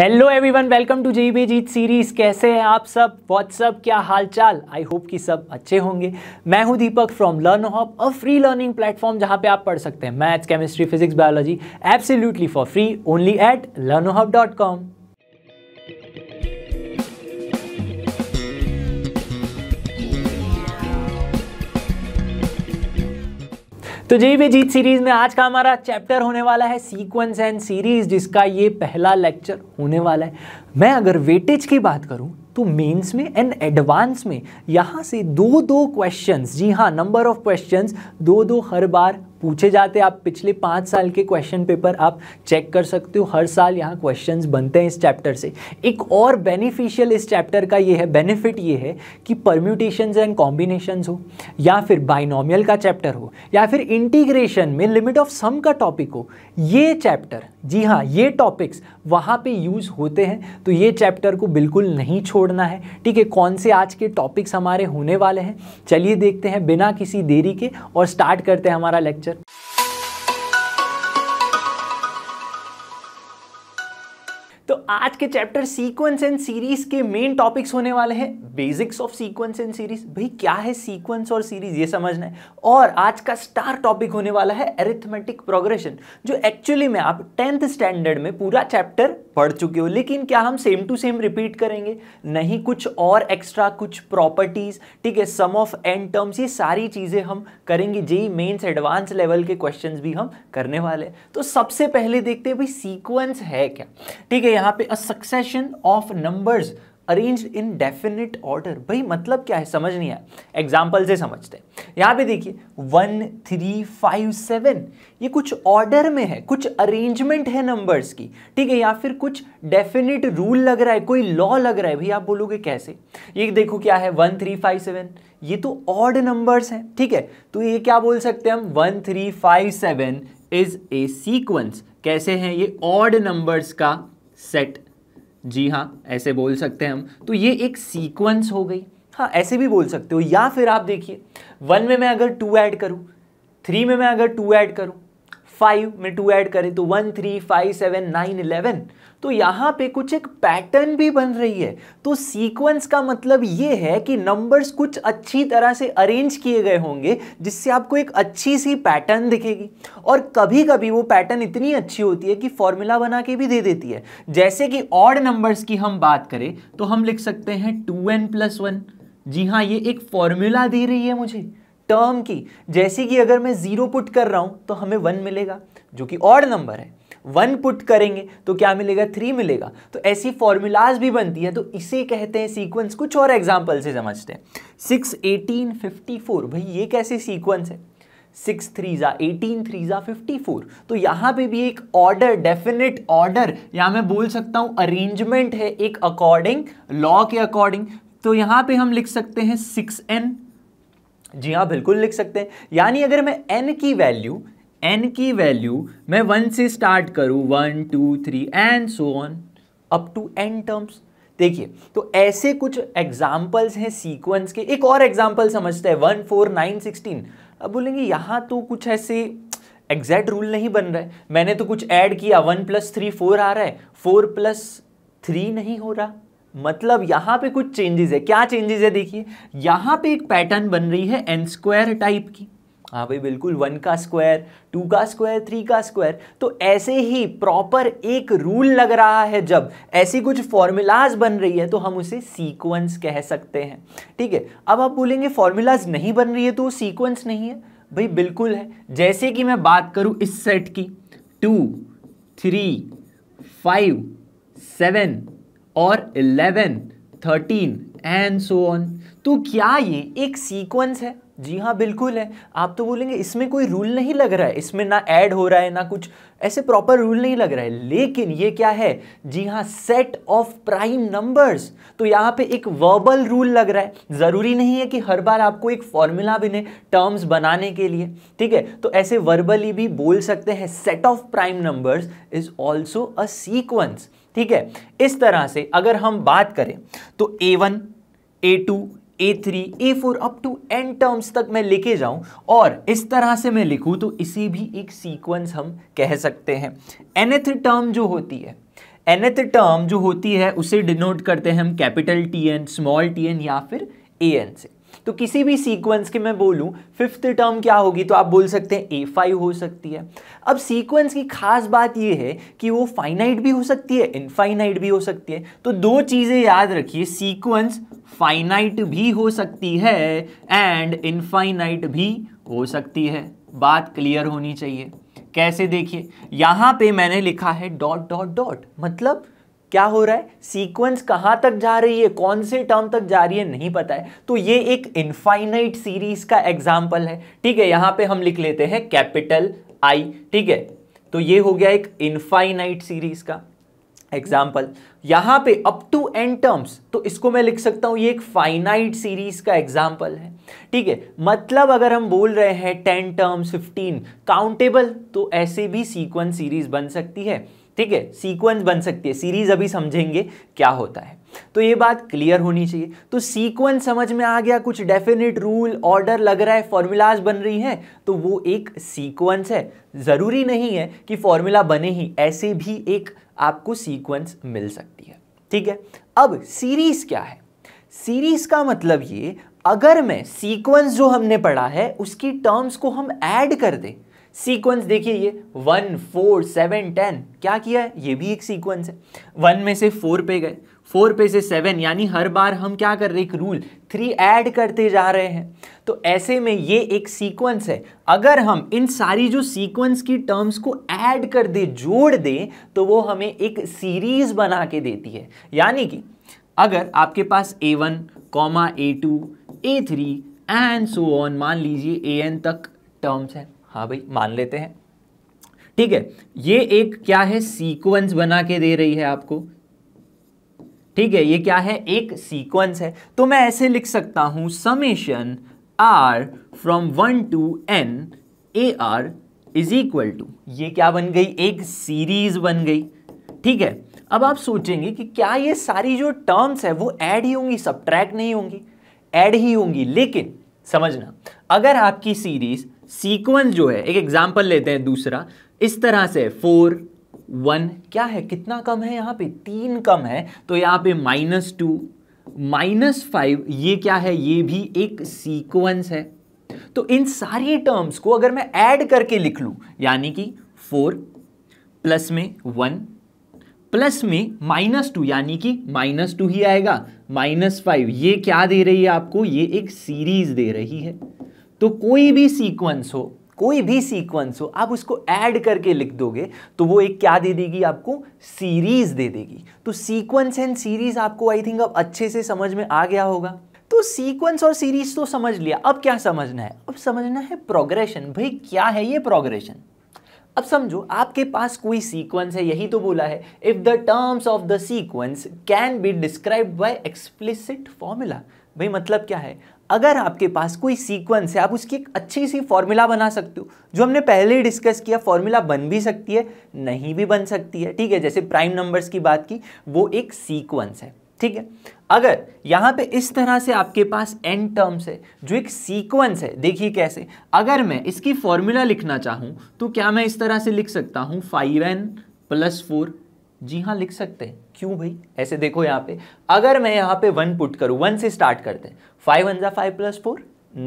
hello everyone welcome to G B Jeet series कैसे हैं आप सब व्हाट्सअप क्या हालचाल आई होप कि सब अच्छे होंगे मैं हूं Deepak from learn hop a free learning platform जहां पे आप पढ़ सकते हैं maths chemistry physics biology absolutely for free only at learn hop dot com तो जी विजीत सीरीज में आज का हमारा चैप्टर होने वाला है सीक्वेंस एंड सीरीज जिसका ये पहला लेक्चर होने वाला है मैं अगर वेटेज की बात करूं तो मेंस में एंड एडवांस में यहाँ से दो दो क्वेश्चंस जी हाँ नंबर ऑफ क्वेश्चंस दो दो हर बार पूछे जाते आप पिछले पाँच साल के क्वेश्चन पेपर आप चेक कर सकते हो हर साल यहाँ क्वेश्चंस बनते हैं इस चैप्टर से एक और बेनिफिशियल इस चैप्टर का ये है बेनिफिट ये है कि परम्यूटेशंस एंड कॉम्बिनेशंस हो या फिर बाइनोमियल का चैप्टर हो या फिर इंटीग्रेशन में लिमिट ऑफ सम का टॉपिक हो ये चैप्टर जी हाँ ये टॉपिक्स वहाँ पे यूज़ होते हैं तो ये चैप्टर को बिल्कुल नहीं छोड़ना है ठीक है कौन से आज के टॉपिक्स हमारे होने वाले हैं चलिए देखते हैं बिना किसी देरी के और स्टार्ट करते हैं हमारा लेक्चर तो आज के चैप्टर सीक्वेंस एंड सीरीज के मेन टॉपिक्स होने वाले हैं basics of sequence and series भाई क्या है सीक्वेंस और सीरीज ये समझना है और आज का स्टार टॉपिक होने वाला है एरिथमेटिक प्रोग्रेशन जो एक्चुअली में आप टेंथ स्टैंडर्ड में पूरा चैप्टर पढ़ चुके हो लेकिन क्या हम सेम टू सेम रिपीट करेंगे नहीं कुछ और एक्स्ट्रा कुछ प्रॉपर्टीज ठीक है सम ऑफ एंड टर्म्स ये सारी चीज़ें हम करेंगे जेई मेन्स एडवांस लेवल के क्वेश्चन भी हम करने वाले तो सबसे पहले देखते हैं भाई सीक्वेंस है क्या ठीक है यहाँ पे a succession of numbers arrange in definite order भाई मतलब क्या है समझ नहीं आया एग्जाम्पल से समझते हैं यहाँ पे देखिए वन थ्री फाइव सेवन ये कुछ ऑर्डर में है कुछ अरेंजमेंट है नंबर्स की ठीक है या फिर कुछ डेफिनेट रूल लग रहा है कोई लॉ लग रहा है भाई आप बोलोगे कैसे ये देखो क्या है वन थ्री फाइव सेवन ये तो ऑर्ड नंबर्स हैं ठीक है तो ये क्या बोल सकते हैं हम one three five seven is a sequence कैसे हैं ये ऑर्ड नंबर्स का सेट जी हाँ ऐसे बोल सकते हैं हम तो ये एक सीक्वेंस हो गई हाँ ऐसे भी बोल सकते हो या फिर आप देखिए वन में मैं अगर टू ऐड करूँ थ्री में मैं अगर टू ऐड करूँ फाइव में टू ऐड करें तो one three five seven nine eleven तो यहाँ पे कुछ एक पैटर्न भी बन रही है तो सीक्वेंस का मतलब ये है कि नंबर्स कुछ अच्छी तरह से अरेंज किए गए होंगे जिससे आपको एक अच्छी सी पैटर्न दिखेगी और कभी कभी वो पैटर्न इतनी अच्छी होती है कि फॉर्मूला बना के भी दे देती है जैसे कि ऑड नंबर्स की हम बात करें तो हम लिख सकते हैं टू एन प्लस वन जी हाँ ये एक फॉर्मूला दे रही है मुझे टर्म की जैसे कि अगर मैं जीरो पुट कर रहा हूं तो हमें वन मिलेगा जो कि ऑड नंबर है वन पुट करेंगे तो क्या मिलेगा थ्री मिलेगा तो ऐसी फॉर्मूलाज भी बनती है तो इसे कहते हैं सीक्वेंस कुछ और एग्जाम्पल से समझते हैं सिक्स एटीन फिफ्टी फोर भाई ये कैसे सीक्वेंस है सिक्स थ्री ज़ा एटीन थ्री ज़ा फिफ्टी फोर तो यहाँ पे भी एक ऑर्डर डेफिनेट ऑर्डर या मैं बोल सकता हूँ अरेंजमेंट है एक अकॉर्डिंग लॉ के अकॉर्डिंग तो यहाँ पे हम लिख सकते हैं सिक्स एन जी हाँ बिल्कुल लिख सकते हैं यानी अगर मैं एन की वैल्यू एन की वैल्यू मैं वन से स्टार्ट करूँ one two three and so on up to n terms देखिए तो ऐसे कुछ एग्जाम्पल्स हैं सीक्वेंस के एक और एग्जाम्पल समझते हैं वन फोर नाइन सिक्सटीन अब बोलेंगे यहाँ तो कुछ ऐसे एग्जैक्ट रूल नहीं बन रहे मैंने तो कुछ ऐड किया वन प्लस थ्री फोर आ रहा है फोर प्लस थ्री नहीं हो रहा मतलब यहां पे कुछ चेंजेस है क्या चेंजेस है देखिए यहां पे एक पैटर्न बन रही है एन स्क्वायर टाइप की हाँ भाई बिल्कुल वन का स्क्वायर टू का स्क्वायर थ्री का स्क्वायर तो ऐसे ही प्रॉपर एक रूल लग रहा है जब ऐसी कुछ फॉर्मूलाज बन रही है तो हम उसे सीक्वेंस कह सकते हैं ठीक है अब आप बोलेंगे फॉर्मूलाज नहीं बन रही है तो सीक्वेंस नहीं है भाई बिल्कुल है जैसे कि मैं बात करूँ इस सेट की टू थ्री फाइव सेवन और eleven thirteen and so on तो क्या ये एक सीक्वेंस है जी हाँ बिल्कुल है आप तो बोलेंगे इसमें कोई रूल नहीं लग रहा है इसमें ना ऐड हो रहा है ना कुछ ऐसे प्रॉपर रूल नहीं लग रहा है लेकिन ये क्या है जी हाँ सेट ऑफ प्राइम नंबर्स तो यहाँ पे एक वर्बल रूल लग रहा है ज़रूरी नहीं है कि हर बार आपको एक फॉर्मूला भी नहीं टर्म्स बनाने के लिए ठीक है तो ऐसे वर्बली भी बोल सकते हैं set of prime numbers is also a sequence ठीक है इस तरह से अगर हम बात करें तो a one a two a three a four up to n terms तक मैं लेके जाऊं और इस तरह से मैं लिखूं तो इसे भी एक सीक्वेंस हम कह सकते हैं एनथ टर्म जो होती है एनथ टर्म जो होती है उसे डिनोट करते हैं हम capital T n small T n या फिर ए एन से तो किसी भी सीक्वेंस के मैं बोलूं फिफ्थ टर्म क्या होगी तो आप बोल सकते हैं ए फाइव हो सकती है अब सीक्वेंस की खास बात यह है कि वो फाइनाइट भी हो सकती है इनफाइनाइट भी हो सकती है तो दो चीज़ें याद रखिए सीक्वेंस फाइनाइट भी हो सकती है एंड इनफाइनाइट भी हो सकती है बात क्लियर होनी चाहिए कैसे देखिए यहां पे मैंने लिखा है डॉट डॉट डॉट मतलब क्या हो रहा है सीक्वेंस कहां तक जा रही है कौन से टर्म तक जा रही है नहीं पता है तो ये एक इनफाइनाइट सीरीज का एग्जाम्पल है ठीक है यहां पे हम लिख लेते हैं कैपिटल आई ठीक है तो ये हो गया एक इनफाइनाइट सीरीज का एग्जाम्पल यहां पे अप टू एंड टर्म्स तो इसको मैं लिख सकता हूं ये एक फाइनाइट सीरीज का एग्जाम्पल है ठीक है मतलब अगर हम बोल रहे हैं टेन टर्म्स फिफ्टीन काउंटेबल तो ऐसे भी सीक्वेंस सीरीज बन सकती है ठीक है सीक्वेंस बन सकती है सीरीज अभी समझेंगे क्या होता है तो ये बात क्लियर होनी चाहिए तो सीक्वेंस समझ में आ गया कुछ डेफिनेट रूल ऑर्डर लग रहा है फॉर्मूलाज बन रही हैं तो वो एक सीक्वेंस है ज़रूरी नहीं है कि फॉर्मूला बने ही ऐसे भी एक आपको सीक्वेंस मिल सकती है ठीक है अब सीरीज क्या है सीरीज का मतलब ये अगर मैं सीक्वेंस जो हमने पढ़ा है उसकी टर्म्स को हम ऐड कर दें सीक्वेंस देखिए ये वन फोर सेवन टेन क्या किया है ये भी एक सीक्वेंस है वन में से फोर पे गए फोर पे से सेवन यानी हर बार हम क्या कर रहे हैं एक रूल थ्री ऐड करते जा रहे हैं तो ऐसे में ये एक सीक्वेंस है अगर हम इन सारी जो सीक्वेंस की टर्म्स को ऐड कर दे जोड़ दे तो वो हमें एक सीरीज बना के देती है यानी कि अगर आपके पास a one comma a two a three and so on मान लीजिए ए एन तक टर्म्स हैं हाँ भाई मान लेते हैं ठीक है ये एक क्या है सीक्वेंस बना के दे रही है आपको ठीक है ये क्या है एक सीक्वेंस है तो मैं ऐसे लिख सकता हूं summation r from one to n a r is equal to ये क्या बन गई एक सीरीज बन गई ठीक है अब आप सोचेंगे कि क्या ये सारी जो टर्म्स है वो ऐड ही होंगी सब्ट्रैक्ट नहीं होंगी ऐड ही होंगी लेकिन समझना अगर आपकी सीरीज सीक्वेंस जो है एक एग्जाम्पल लेते हैं दूसरा इस तरह से फोर वन क्या है कितना कम है यहाँ पे तीन कम है तो यहाँ पे माइनस टू माइनस फाइव ये क्या है ये भी एक सीक्वेंस है तो इन सारी टर्म्स को अगर मैं ऐड करके लिख लूँ यानी कि फोर प्लस में वन प्लस में माइनस टू यानी कि माइनस टू ही आएगा माइनस फाइव ये क्या दे रही है आपको ये एक सीरीज दे रही है तो कोई भी सीक्वेंस हो कोई भी सीक्वेंस हो आप उसको ऐड करके लिख दोगे तो वो एक क्या दे देगी आपको सीरीज दे देगी तो सीक्वेंस एंड सीरीज आपको आई थिंक अब अच्छे से समझ में आ गया होगा तो सीक्वेंस और सीरीज तो समझ लिया अब क्या समझना है अब समझना है प्रोग्रेशन भाई क्या है ये प्रोग्रेशन अब समझो आपके पास कोई सीक्वेंस है यही तो बोला है if the terms of the sequence can be describe by explicit formula भाई मतलब क्या है अगर आपके पास कोई सीक्वेंस है आप उसकी एक अच्छी सी फॉर्मूला बना सकते हो जो हमने पहले ही डिस्कस किया फॉर्मूला बन भी सकती है नहीं भी बन सकती है ठीक है जैसे प्राइम नंबर्स की बात की वो एक सीक्वेंस है ठीक है अगर यहाँ पे इस तरह से आपके पास एन टर्म्स है जो एक सीक्वेंस है देखिए कैसे अगर मैं इसकी फॉर्मूला लिखना चाहूँ तो क्या मैं इस तरह से लिख सकता हूँ फाइव एन प्लस फोर जी हाँ लिख सकते हैं क्यों भाई ऐसे देखो यहाँ पे अगर मैं यहाँ पे वन पुट करूँ वन से स्टार्ट करते हैं फाइव वन ज़ा फाइव प्लस फोर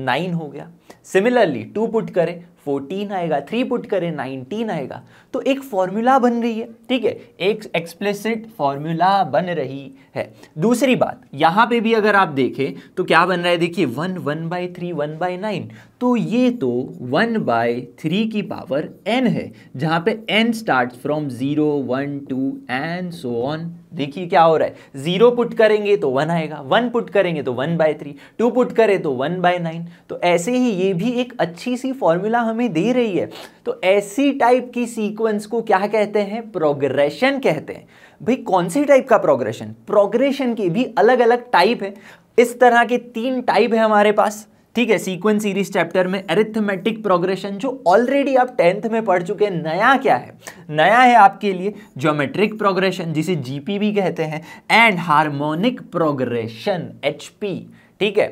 नाइन हो गया सिमिलरली टू पुट करें 14 आएगा थ्री पुट करें 19 आएगा तो एक फॉर्मूला बन रही है ठीक है एक एक्सप्लिसिट फॉर्मूला बन रही है दूसरी बात यहाँ पे भी अगर आप देखें तो क्या बन रहा है देखिए one one by three one by nine तो ये तो वन बाय थ्री की पावर एन है जहाँ पे n start from zero one two and so on देखिए क्या हो रहा है जीरो पुट करेंगे तो वन आएगा वन पुट करेंगे तो one by three two put करें तो वन बाय नाइन तो ऐसे ही ये भी एक अच्छी सी फॉर्मूला हमें दे रही है तो ऐसी टाइप की सीक्वेंस को क्या कहते हैं प्रोग्रेशन कहते हैं भाई कौन सी टाइप का प्रोग्रेशन प्रोग्रेशन की भी अलग अलग टाइप है इस तरह के तीन टाइप है हमारे पास ठीक है सीक्वेंस सीरीज चैप्टर में एरिथमेटिक प्रोग्रेशन जो ऑलरेडी आप टेंथ में पढ़ चुके हैं नया क्या है नया है आपके लिए ज्योमेट्रिक प्रोग्रेशन जिसे जीपी भी कहते हैं एंड हार्मोनिक प्रोग्रेशन एचपी ठीक है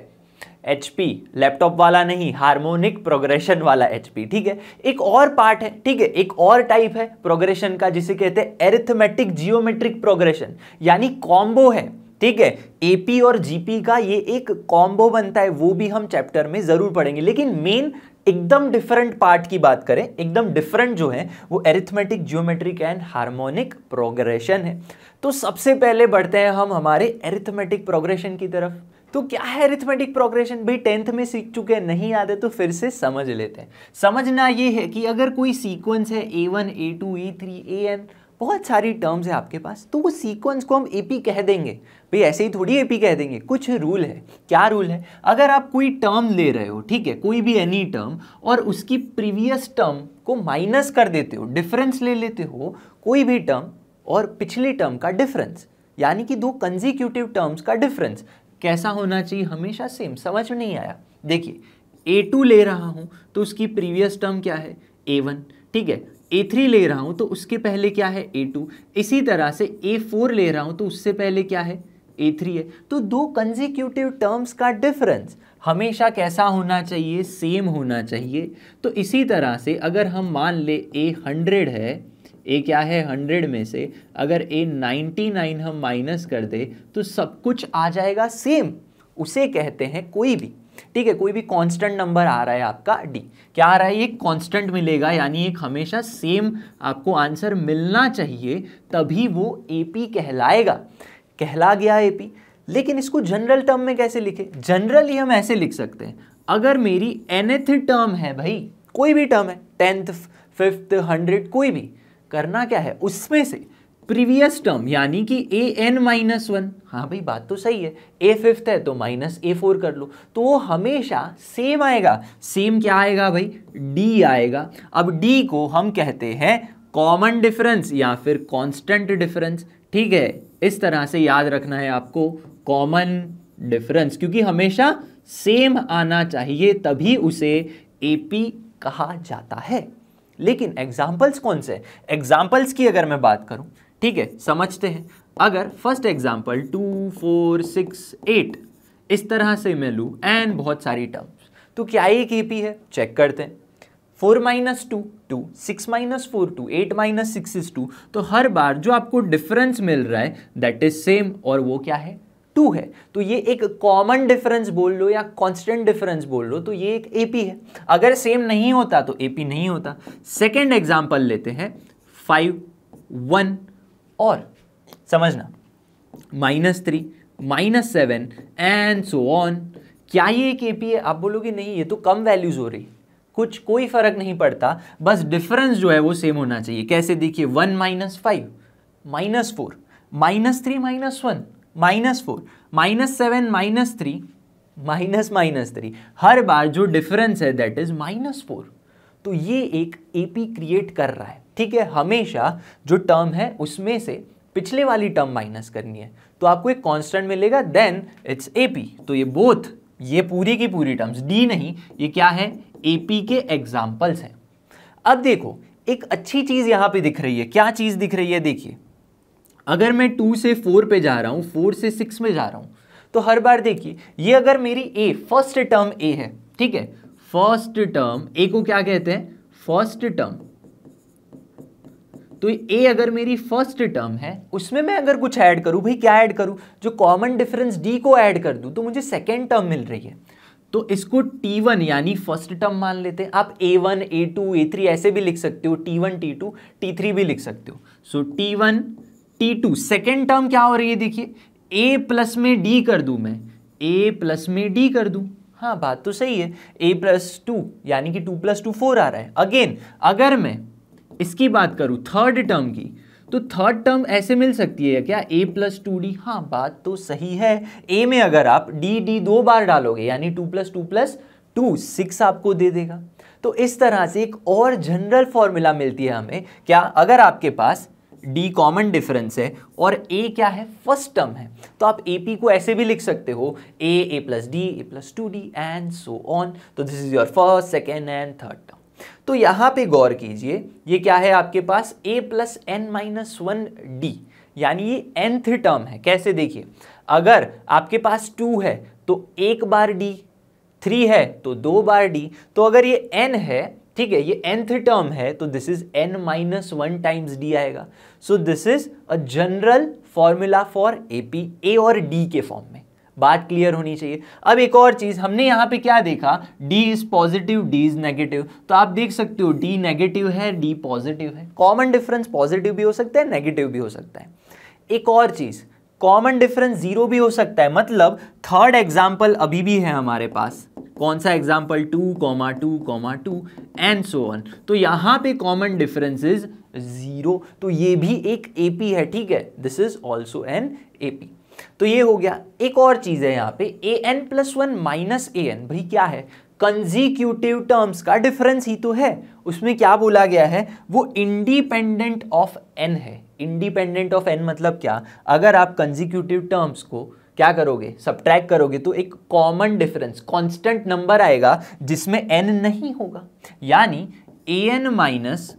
एच लैपटॉप वाला नहीं हार्मोनिक प्रोग्रेशन वाला एच ठीक है एक और पार्ट है ठीक है एक और टाइप है प्रोग्रेशन का जिसे कहते हैं एरिथमेटिक जियोमेट्रिक प्रोग्रेशन यानी कॉम्बो है ठीक है एपी और जीपी का ये एक कॉम्बो बनता है वो भी हम चैप्टर में ज़रूर पढ़ेंगे लेकिन मेन एकदम डिफरेंट पार्ट की बात करें एकदम डिफरेंट जो है वो arithmetic geometric and harmonic progression है तो सबसे पहले बढ़ते हैं हम हमारे एरिथमेटिक प्रोग्रेशन की तरफ तो क्या है अरिथमेटिक प्रोग्रेशन भाई टेंथ में सीख चुके हैं नहीं याद है तो फिर से समझ लेते हैं समझना ये है कि अगर कोई सीक्वेंस है a one a two a three a n बहुत सारी टर्म्स है आपके पास तो वो सीक्वेंस को हम ए पी कह देंगे भाई ऐसे ही थोड़ी ए पी कह देंगे कुछ रूल है क्या रूल है अगर आप कोई टर्म ले रहे हो ठीक है कोई भी एनी टर्म और उसकी प्रीवियस टर्म को माइनस कर देते हो डिफरेंस ले लेते हो कोई भी टर्म और पिछली टर्म का डिफरेंस यानी कि दो कंजिक्यूटिव टर्म्स का डिफरेंस कैसा होना चाहिए हमेशा सेम समझ में नहीं आया देखिए ए टू ले रहा हूँ तो उसकी प्रीवियस टर्म क्या है ए वन ठीक है ए थ्री ले रहा हूँ तो उसके पहले क्या है ए टू इसी तरह से ए फोर ले रहा हूँ तो उससे पहले क्या है ए थ्री है तो दो कंजिक्यूटिव टर्म्स का डिफरेंस हमेशा कैसा होना चाहिए सेम होना चाहिए तो इसी तरह से अगर हम मान ले ए हंड्रेड है ए क्या है हंड्रेड में से अगर ए नाइन्टी नाइन हम माइनस कर दे तो सब कुछ आ जाएगा सेम उसे कहते हैं कोई भी ठीक है कोई भी कांस्टेंट नंबर आ रहा है आपका डी क्या आ रहा है ये कांस्टेंट मिलेगा यानी एक हमेशा सेम आपको आंसर मिलना चाहिए तभी वो एपी कहलाएगा कहला गया एपी लेकिन इसको जनरल टर्म में कैसे लिखे जनरली हम ऐसे लिख सकते हैं अगर मेरी एनथ टर्म है भाई कोई भी टर्म है टेंथ फिफ्थ हंड्रेड कोई भी करना क्या है उसमें से प्रीवियस टर्म यानी कि ए एन माइनस वन हाँ भाई बात तो सही है ए फिफ्थ है तो माइनस ए फोर कर लो तो वो हमेशा सेम आएगा सेम क्या आएगा भाई डी आएगा अब डी को हम कहते हैं कॉमन डिफरेंस या फिर कांस्टेंट डिफरेंस ठीक है इस तरह से याद रखना है आपको कॉमन डिफरेंस क्योंकि हमेशा सेम आना चाहिए तभी उसे पी कहा जाता है लेकिन एग्जाम्पल्स कौन से एग्जाम्पल्स की अगर मैं बात करूँ ठीक है समझते हैं अगर first example two four six eight इस तरह से मैं लूँ एंड बहुत सारी टर्म्स तो क्या एक ए पी है चेक करते हैं four minus two two six minus four two eight minus six is two तो हर बार जो आपको डिफरेंस मिल रहा है दैट इज सेम और वो क्या है टू है तो ये एक कॉमन डिफरेंस बोल लो या कॉन्स्टेंट डिफरेंस बोल लो तो ये एक पी है अगर सेम नहीं होता तो पी नहीं होता सेकेंड एग्जाम्पल लेते हैं फाइव वन और समझना minus three minus seven and so on क्या ये एक ए है आप बोलोगे नहीं ये तो कम वैल्यूज़ हो रही कुछ कोई फ़र्क नहीं पड़ता बस डिफरेंस जो है वो सेम होना चाहिए कैसे देखिए one minus five minus four minus three minus one minus four minus seven minus three minus minus three हर बार जो डिफरेंस है दैट इज माइनस फोर तो ये एक एपी क्रिएट कर रहा है ठीक है हमेशा जो टर्म है उसमें से पिछले वाली टर्म माइनस करनी है तो आपको एक कांस्टेंट मिलेगा देन इट्स एपी तो ये बोथ ये पूरी की पूरी टर्म्स डी नहीं ये क्या है एपी के एग्जाम्पल्स हैं अब देखो एक अच्छी चीज़ यहां पे दिख रही है क्या चीज़ दिख रही है देखिए अगर मैं टू से फोर पे जा रहा हूँ फोर से सिक्स में जा रहा हूँ तो हर बार देखिए ये अगर मेरी ए फर्स्ट टर्म ए है ठीक है फर्स्ट टर्म ए को क्या कहते हैं फर्स्ट टर्म तो ए अगर मेरी फर्स्ट टर्म है उसमें मैं अगर कुछ ऐड करूं भाई क्या ऐड करूं जो कॉमन डिफरेंस डी को ऐड कर दूं तो मुझे सेकेंड टर्म मिल रही है तो इसको T1 यानी फर्स्ट टर्म मान लेते हैं आप A1, A2, A3 ऐसे भी लिख सकते हो T1, T2, T3 भी लिख सकते हो so so, T1, T two second term क्या हो रही है देखिए ए प्लस में डी कर दूँ मैं ए प्लस में डी कर दूँ हाँ बात तो सही है ए प्लस टू यानी कि टू प्लस टू फोर आ रहा है अगेन अगर मैं इसकी बात करूं थर्ड टर्म की तो थर्ड टर्म ऐसे मिल सकती है क्या ए प्लस टू डी हाँ बात तो सही है ए में अगर आप डी डी दो बार डालोगे यानी two plus two plus two six आपको दे देगा तो इस तरह से एक और जनरल फॉर्मूला मिलती है हमें क्या अगर आपके पास डी कॉमन डिफरेंस है और ए क्या है फर्स्ट टर्म है तो आप ए पी को ऐसे भी लिख सकते हो a a plus d a plus two d and so on तो this is your first second and third term तो यहाँ पे गौर कीजिए ये क्या है आपके पास a plus n minus one d यानी ये एनथ टर्म है कैसे देखिए अगर आपके पास टू है तो एक बार डी थ्री है तो दो बार डी तो अगर ये एन है ठीक है ये nth टर्म है तो this is n minus one times d आएगा so this is a general formula for A P a और डी के फॉर्म में बात क्लियर होनी चाहिए अब एक और चीज़ हमने यहाँ पे क्या देखा d is positive d is negative तो आप देख सकते हो d नेगेटिव है d पॉजिटिव है कॉमन डिफरेंस पॉजिटिव भी हो सकता है नेगेटिव भी हो सकता है एक और चीज़ कॉमन डिफरेंस जीरो भी हो सकता है मतलब थर्ड एग्जाम्पल अभी भी है हमारे पास कौन सा example two comma two comma two and so on तो यहाँ पे कॉमन डिफरेंस इज ज़ीरो तो ये भी एक ए पी है ठीक है this is also an A P तो ये हो गया एक और चीज़ है यहाँ पे a n plus one minus a n भाई क्या है कंजीक्यूटिव टर्म्स का डिफरेंस ही तो है उसमें क्या बोला गया है वो इंडिपेंडेंट ऑफ एन है इंडिपेंडेंट ऑफ एन मतलब क्या अगर आप कंजीक्यूटिव टर्म्स को क्या करोगे सब करोगे तो एक कॉमन डिफरेंस कॉन्स्टेंट नंबर आएगा जिसमें एन नहीं होगा यानी a n minus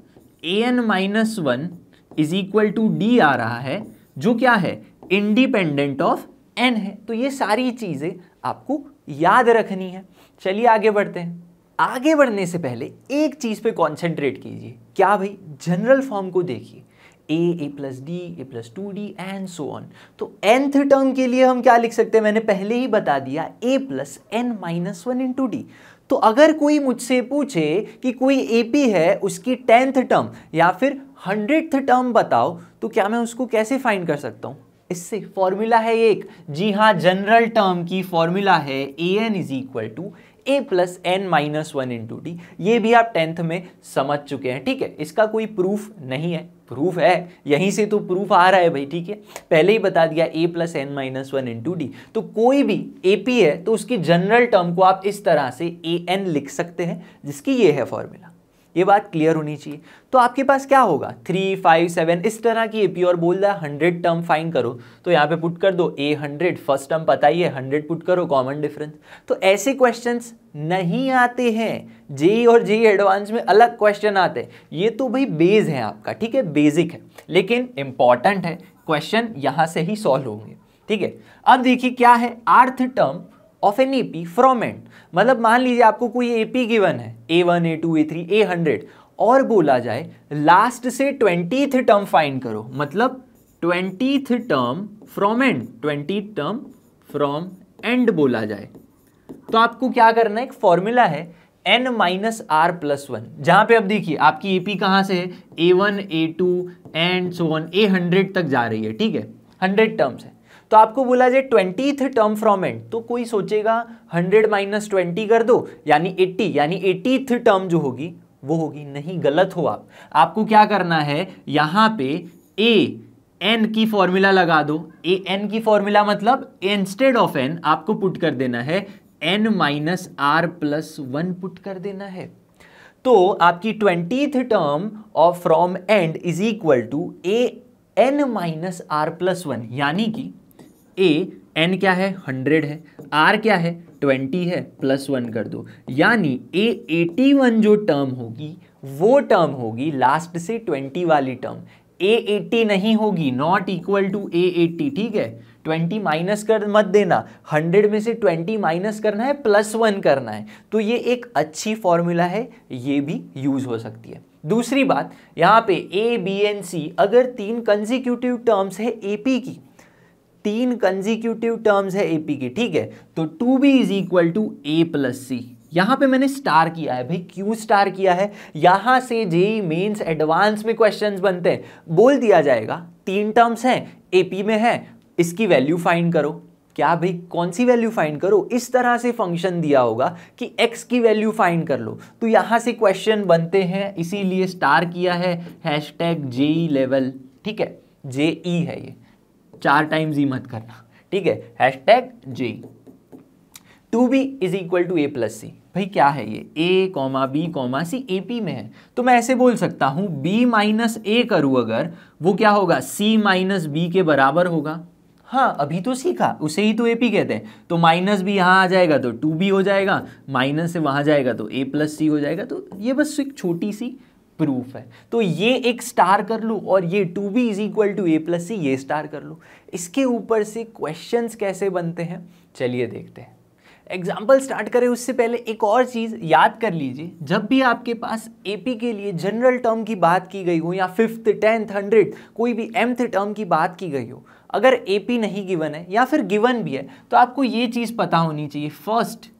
a n minus one is equal to d आ रहा है जो क्या है इंडिपेंडेंट ऑफ एन है तो ये सारी चीज़ें आपको याद रखनी है चलिए आगे बढ़ते हैं आगे बढ़ने से पहले एक चीज़ पे कॉन्सेंट्रेट कीजिए क्या भाई जनरल फॉर्म को देखिए a a plus d a plus two d and so on तो एंथ टर्म के लिए हम क्या लिख सकते हैं मैंने पहले ही बता दिया a plus n minus one into d तो अगर कोई मुझसे पूछे कि कोई ए पी है उसकी टेंथ टर्म या फिर हंड्रेड टर्म बताओ तो क्या मैं उसको कैसे फाइंड कर सकता हूँ इससे फॉर्मूला है एक जी हाँ जनरल टर्म की फॉर्मूला है a n is equal to a plus n minus one into d ये भी आप टेंथ में समझ चुके हैं ठीक है इसका कोई प्रूफ नहीं है प्रूफ है यहीं से तो प्रूफ आ रहा है भाई ठीक है पहले ही बता दिया a plus n minus one into d तो कोई भी ए पी है तो उसकी जनरल टर्म को आप इस तरह से ए एन लिख सकते हैं जिसकी ये है फॉर्मूला ये बात क्लियर होनी चाहिए तो आपके पास क्या होगा थ्री फाइव सेवन इस तरह की ए और बोल रहा है हंड्रेड टर्म फाइन करो तो यहाँ पे पुट कर दो ए हंड्रेड फर्स्ट टर्म पता ही है हंड्रेड पुट करो कॉमन डिफरेंस तो ऐसे क्वेश्चन नहीं आते हैं जे और जे एडवांस में अलग क्वेश्चन आते हैं ये तो भाई बेज है आपका ठीक है बेसिक है लेकिन इंपॉर्टेंट है क्वेश्चन यहाँ से ही सॉल्व होंगे ठीक है अब देखिए क्या है rth term of an AP from end मतलब मान लीजिए आपको कोई एपी गिवन है a one a two a three a hundred और बोला जाए लास्ट से ट्वेंटी टर्म फाइन करो मतलब twenty term from end twenty term from end बोला जाए तो आपको क्या करना है एक फॉर्मूला है n minus r plus one जहां पे अब देखिए आपकी एपी कहां से है a one a two and so on a hundred तक जा रही है ठीक है हंड्रेड टर्म्स है तो आपको बोला जाए ट्वेंटीथ टर्म फ्रॉम एंड तो कोई सोचेगा हंड्रेड माइनस ट्वेंटी कर दो यानी एट्टी यानी एटीथ टर्म जो होगी वो होगी नहीं गलत हो आप आपको क्या करना है यहाँ पे ए एन की फॉर्मूला लगा दो ए एन की फॉर्मूला मतलब इंस्टेड ऑफ एन आपको पुट कर देना है n minus r plus one put कर देना है तो आपकी twentieth term of from end is equal to a n minus r plus one यानी कि ए एन क्या है हंड्रेड है आर क्या है ट्वेंटी है प्लस वन कर दो यानी ए एटी वन जो टर्म होगी वो टर्म होगी लास्ट से ट्वेंटी वाली टर्म ए एटी नहीं होगी not equal to a eighty ठीक है ट्वेंटी माइनस कर मत देना हंड्रेड में से ट्वेंटी माइनस करना है प्लस वन करना है तो ये एक अच्छी फॉर्मूला है ये भी यूज़ हो सकती है दूसरी बात यहाँ पे ए बी एन सी अगर तीन कंजिक्यूटिव टर्म्स है ए पी की तीन कंजिक्यूटिव टर्म्स है एपी की ठीक है तो two b is equal to a plus c यहाँ पे मैंने स्टार किया है भाई क्यों स्टार किया है यहाँ से जेई मेंस एडवांस में क्वेश्चंस बनते हैं बोल दिया जाएगा तीन टर्म्स हैं एपी में है इसकी वैल्यू फाइंड करो क्या भाई कौन सी वैल्यू फाइंड करो इस तरह से फंक्शन दिया होगा कि एक्स की वैल्यू फाइंड कर लो तो यहाँ से क्वेश्चन बनते हैं इसीलिए स्टार किया है हैश टैग ई लेवल ठीक है जे ई e है ये चार टाइम्स ही मत करना ठीक है hash tag J two b is equal to a plus c भाई क्या है ये a comma b comma c A P में है तो मैं ऐसे बोल सकता हूं बी माइनस ए करूं अगर वो क्या होगा सी माइनस बी के बराबर होगा हाँ अभी तो सीखा उसे ही तो ए पी कहते हैं तो माइनस भी यहाँ आ जाएगा तो टू बी हो जाएगा माइनस से वहाँ जाएगा तो ए प्लस सी हो जाएगा तो ये बस एक छोटी सी प्रूफ है तो ये एक स्टार कर लो और ये two b is equal to a plus c ये स्टार कर लो इसके ऊपर से क्वेश्चन कैसे बनते हैं चलिए देखते हैं एग्जाम्पल स्टार्ट करें उससे पहले एक और चीज़ याद कर लीजिए जब भी आपके पास एपी के लिए जनरल टर्म की बात की गई हो या फिफ्थ टेंथ हंड्रेड कोई भी एम्थ टर्म की बात की गई हो अगर एपी नहीं गिवन है या फिर गिवन भी है तो आपको ये चीज़ पता होनी चाहिए first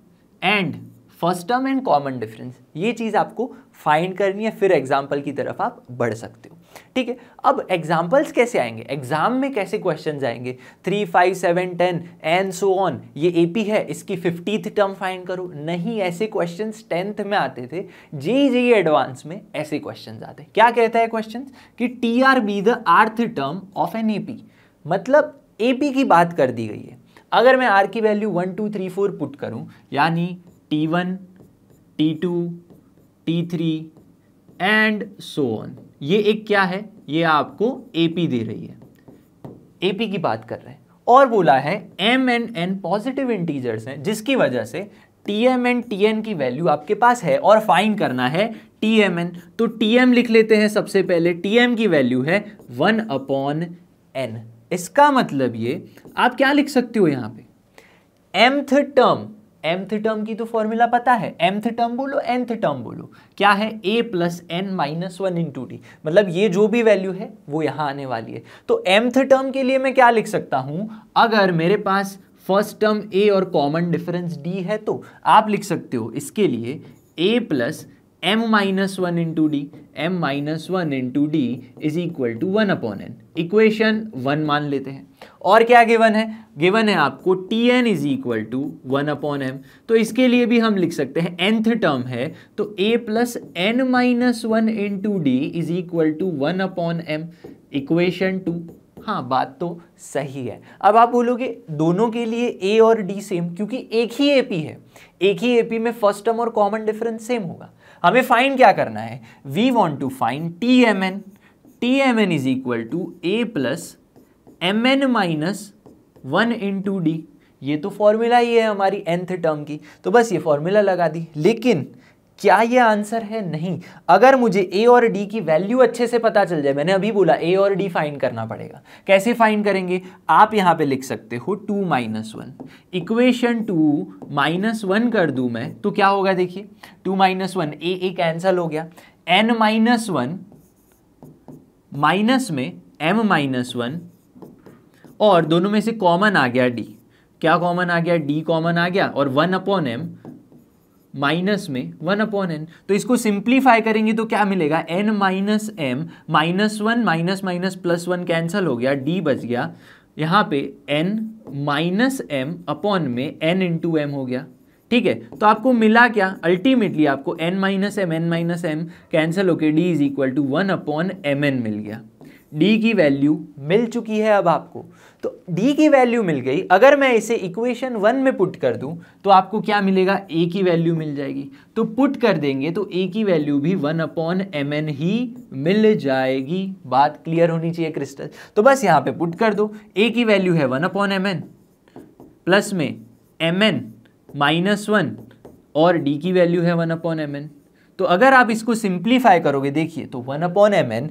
and first term and common difference ये चीज़ आपको फाइंड करनी है फिर एग्जाम्पल की तरफ आप बढ़ सकते हो ठीक है अब एग्जाम्पल्स कैसे आएंगे एग्जाम में कैसे क्वेश्चन आएंगे three five seven ten and so on ये पी है इसकी फिफ्टीथ टर्म फाइंड करो नहीं ऐसे क्वेश्चन टेंथ में आते थे जी जी एडवांस में ऐसे क्वेश्चन आते क्या कहता है क्वेश्चन कि t r be the rth term of an P मतलब पी की बात कर दी गई है अगर मैं आर की value one two three four put करूं यानी t one t two t three and so on ये एक क्या है ये आपको पी दे रही है पी की बात कर रहे हैं और बोला है m and n positive integers हैं जिसकी वजह से t m and t n की वैल्यू आपके पास है और फाइन करना है टी एम एन तो टी एम लिख लेते हैं सबसे पहले टी एम की वैल्यू है वन अपॉन एन इसका मतलब ये आप क्या लिख सकते हो यहाँ पे एम्थ टर्म एमथ टर्म की तो फॉर्मूला पता है एमथ टर्म बोलो एनथ टर्म बोलो क्या है a plus n minus one into d मतलब ये जो भी वैल्यू है वो यहाँ आने वाली है तो एमथ टर्म के लिए मैं क्या लिख सकता हूँ अगर मेरे पास फर्स्ट टर्म ए और कॉमन डिफरेंस डी है तो आप लिख सकते हो इसके लिए a plus m minus one into d m minus one into d is equal to one upon n equation one मान लेते हैं और क्या गिवन है गिवन है आपको t n is equal to one upon m तो इसके लिए भी हम लिख सकते हैं एंथ टर्म है तो a plus n minus one into d is equal to one upon m equation two हाँ बात तो सही है अब आप बोलोगे दोनों के लिए ए और डी सेम क्योंकि एक ही एपी है एक ही एपी में फर्स्ट टर्म और कॉमन डिफरेंस सेम होगा हमें फाइंड क्या करना है we want to find t m n t m n is equal to a plus m n minus one into d ये तो फॉर्मूला ही है हमारी एंथ टर्म की तो बस ये फॉर्मूला लगा दी लेकिन क्या ये आंसर है नहीं अगर मुझे ए और डी की वैल्यू अच्छे से पता चल जाए मैंने अभी बोला ए और डी फाइंड करना पड़ेगा कैसे फाइंड करेंगे आप यहाँ पे लिख सकते हो two minus one equation two minus one कर दू मैं तो क्या होगा देखिए two minus one a a cancel हो गया एन माइनस वन माइनस में एम माइनस वन और दोनों में से कॉमन आ गया डी क्या कॉमन आ गया डी कॉमन आ गया और वन अपॉन एम माइनस में वन अपॉन एन तो इसको सिंप्लीफाई करेंगे तो क्या मिलेगा n minus m minus one minus minus plus one cancel हो गया डी बच गया यहाँ पे एन माइनस एम अपॉन में एन इंटू एम हो गया ठीक है तो आपको मिला क्या अल्टीमेटली आपको n minus m n minus m cancel होके d is equal to one upon m n मिल गया डी की वैल्यू मिल चुकी है अब आपको तो डी की वैल्यू मिल गई अगर मैं इसे इक्वेशन वन में पुट कर दूं तो आपको क्या मिलेगा ए की वैल्यू मिल जाएगी तो पुट कर देंगे तो ए की वैल्यू भी वन अपॉन एम एन ही मिल जाएगी बात क्लियर होनी चाहिए क्रिस्टल तो बस यहाँ पे पुट कर दो ए की वैल्यू है one upon m n plus में एम एन माइनस वन और डी की वैल्यू है वन अपॉन एम एन तो अगर आप इसको सिंप्लीफाई करोगे देखिए तो one upon m n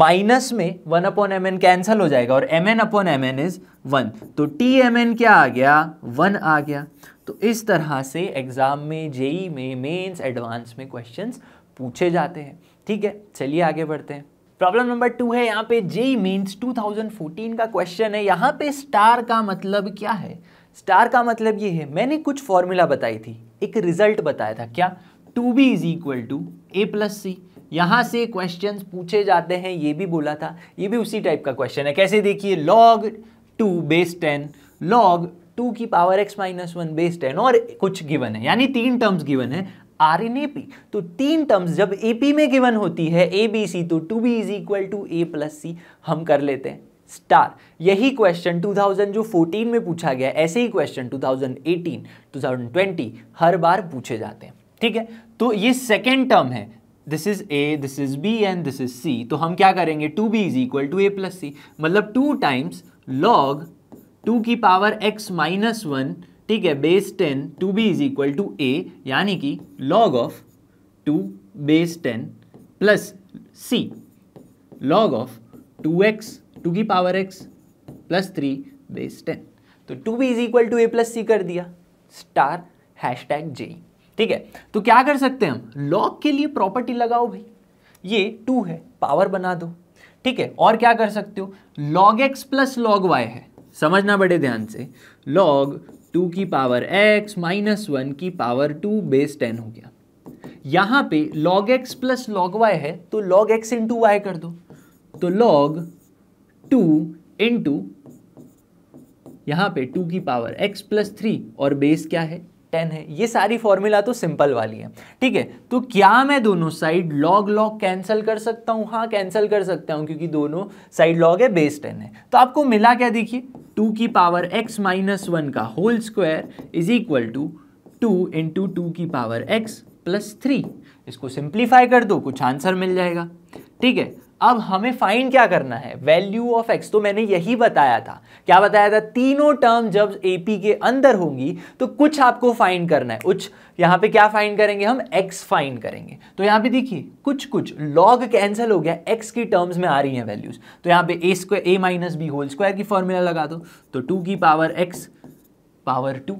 minus में one upon m n cancel हो जाएगा और m n upon m n is one तो टी एम एन क्या आ गया वन आ गया तो इस तरह से एग्जाम में जेई में मेंस एडवांस में क्वेश्चंस पूछे जाते हैं ठीक है चलिए आगे बढ़ते हैं प्रॉब्लम नंबर टू है यहाँ पे जेई मेंस 2014 का क्वेश्चन है यहाँ पे स्टार का मतलब क्या है स्टार का मतलब ये है मैंने कुछ फॉर्मूला बताई थी एक रिजल्ट बताया था क्या two b is equal to a plus c यहाँ से क्वेश्चन पूछे जाते हैं ये भी बोला था ये भी उसी टाइप का क्वेश्चन है कैसे देखिए log two base ten log two की power x minus one base ten और कुछ गिवन है यानी तीन टर्म्स गिवन है आर इन ए पी तो तीन टर्म्स जब ए पी में गिवन होती है ए बी सी तो two b is equal to a plus c हम कर लेते हैं स्टार यही क्वेश्चन 2000 जो 14 में पूछा गया ऐसे ही क्वेश्चन 2018, 2020 हर बार पूछे जाते हैं ठीक है तो ये सेकेंड टर्म है this is a this is b and this is c तो हम क्या करेंगे two b is equal to a plus c मतलब टू टाइम्स लॉग टू की पावर एक्स माइनस वन ठीक है base ten two b is equal to a यानी कि log of two base ten plus c log of two x two की power x plus three base ten तो two b is equal to a plus c कर दिया star hash tag JEE ठीक है तो क्या कर सकते हैं हम लॉग के लिए प्रॉपर्टी लगाओ भाई ये टू है पावर बना दो ठीक है और क्या कर सकते हो log x plus log y है समझना बड़े ध्यान से लॉग टू की पावर एक्स माइनस वन की पावर टू बेस टेन हो गया यहां पे log x plus log y है तो लॉग एक्स इंटू वाई कर दो तो लॉग टू इंटू यहां पे टू की पावर एक्स प्लस थ्री और बेस क्या है टेन है ये सारी फॉर्मूला तो सिंपल वाली है ठीक है तो क्या मैं दोनों साइड लॉग लॉग कैंसिल कर सकता हूँ हाँ कैंसिल कर सकता हूँ क्योंकि दोनों साइड लॉग है बेस टेन है तो आपको मिला क्या देखिए टू की पावर एक्स माइनस वन का whole square is equal to two into two की पावर एक्स प्लस थ्री इसको सिंप्लीफाई कर दो कुछ आंसर मिल जाएगा ठीक है अब हमें फाइंड क्या करना है वैल्यू ऑफ एक्स तो मैंने यही बताया था क्या बताया था तीनों टर्म जब एपी के अंदर होंगी तो कुछ आपको फाइंड करना है कुछ यहां पे क्या फाइंड करेंगे हम एक्स फाइंड करेंगे तो यहाँ पे देखिए कुछ कुछ लॉग कैंसिल हो गया एक्स की टर्म्स में आ रही हैं वैल्यूज तो यहां पे a square a minus b whole square की फॉर्मूला लगा दो तो टू की power x power two